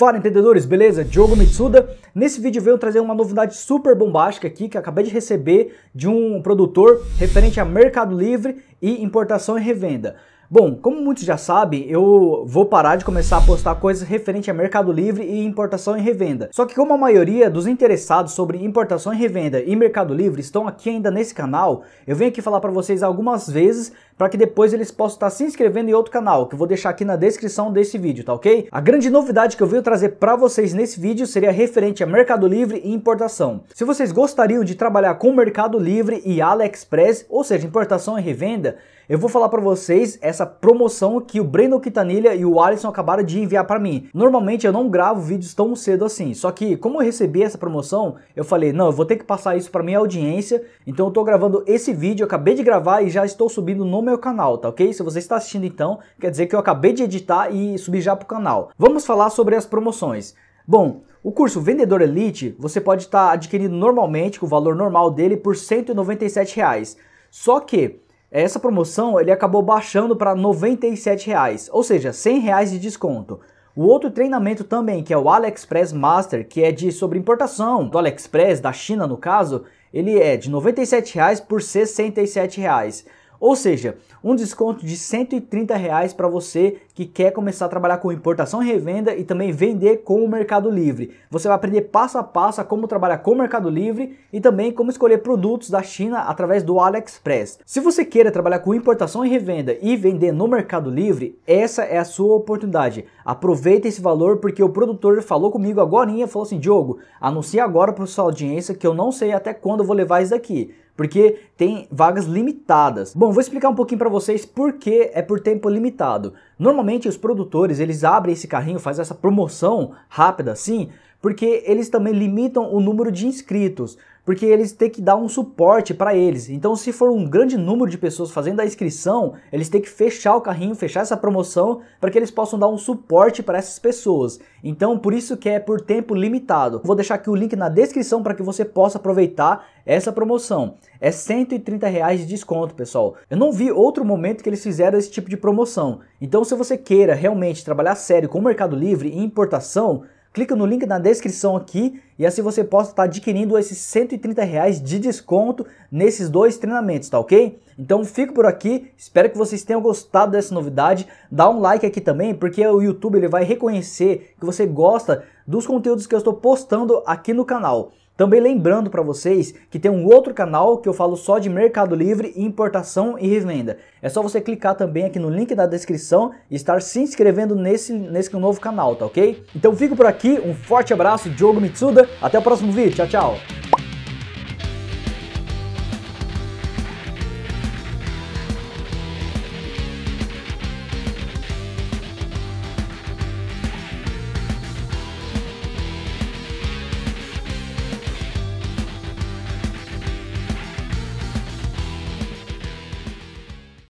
Fala empreendedores, beleza? Diogo Mitsuda. Nesse vídeo venho trazer uma novidade super bombástica aqui que acabei de receber de um produtor referente a Mercado Livre e importação e revenda. Bom, como muitos já sabem, eu vou parar de começar a postar coisas referente a Mercado Livre e importação e revenda. Só que como a maioria dos interessados sobre importação e revenda e Mercado Livre estão aqui ainda nesse canal, eu venho aqui falar para vocês algumas vezes para que depois eles possam estar se inscrevendo em outro canal, que eu vou deixar aqui na descrição desse vídeo, tá ok? A grande novidade que eu venho trazer para vocês nesse vídeo seria referente a Mercado Livre e importação. Se vocês gostariam de trabalhar com Mercado Livre e AliExpress, ou seja, importação e revenda, eu vou falar para vocês essa essa promoção que o Breno Quitanilha e o Alisson acabaram de enviar para mim. Normalmente eu não gravo vídeos tão cedo assim, só que como eu recebi essa promoção, eu falei, não, eu vou ter que passar isso para minha audiência, então eu tô gravando esse vídeo, eu acabei de gravar e já estou subindo no meu canal, tá ok? Se você está assistindo então, quer dizer que eu acabei de editar e subir já pro canal. Vamos falar sobre as promoções. Bom, o curso Vendedor Elite você pode estar tá adquirindo normalmente, com o valor normal dele, por R$ 197. Só que essa promoção ele acabou baixando para R$ ou seja, R$ de desconto. O outro treinamento também, que é o AliExpress Master, que é de sobre importação do AliExpress, da China no caso, ele é de R$ 97,00 por R$ reais. Ou seja, um desconto de 130 reais para você que quer começar a trabalhar com importação e revenda e também vender com o Mercado Livre. Você vai aprender passo a passo a como trabalhar com o Mercado Livre e também como escolher produtos da China através do AliExpress. Se você queira trabalhar com importação e revenda e vender no Mercado Livre, essa é a sua oportunidade. Aproveita esse valor porque o produtor falou comigo agora e falou assim: Diogo, anuncie agora para sua audiência que eu não sei até quando eu vou levar isso daqui porque tem vagas limitadas. Bom, vou explicar um pouquinho para vocês por que é por tempo limitado. Normalmente os produtores, eles abrem esse carrinho, fazem essa promoção rápida assim, porque eles também limitam o número de inscritos, porque eles têm que dar um suporte para eles. Então, se for um grande número de pessoas fazendo a inscrição, eles têm que fechar o carrinho, fechar essa promoção, para que eles possam dar um suporte para essas pessoas. Então, por isso que é por tempo limitado. Vou deixar aqui o link na descrição para que você possa aproveitar essa promoção. É 130 reais de desconto, pessoal. Eu não vi outro momento que eles fizeram esse tipo de promoção. Então, se você queira realmente trabalhar sério com o Mercado Livre e importação, Clica no link na descrição aqui e assim você possa estar adquirindo esses 130 reais de desconto nesses dois treinamentos, tá ok? Então fico por aqui, espero que vocês tenham gostado dessa novidade. Dá um like aqui também, porque o YouTube ele vai reconhecer que você gosta dos conteúdos que eu estou postando aqui no canal. Também lembrando para vocês que tem um outro canal que eu falo só de Mercado Livre, importação e revenda. É só você clicar também aqui no link da descrição e estar se inscrevendo nesse, nesse novo canal, tá ok? Então fico por aqui, um forte abraço, Diogo Mitsuda, até o próximo vídeo, tchau, tchau!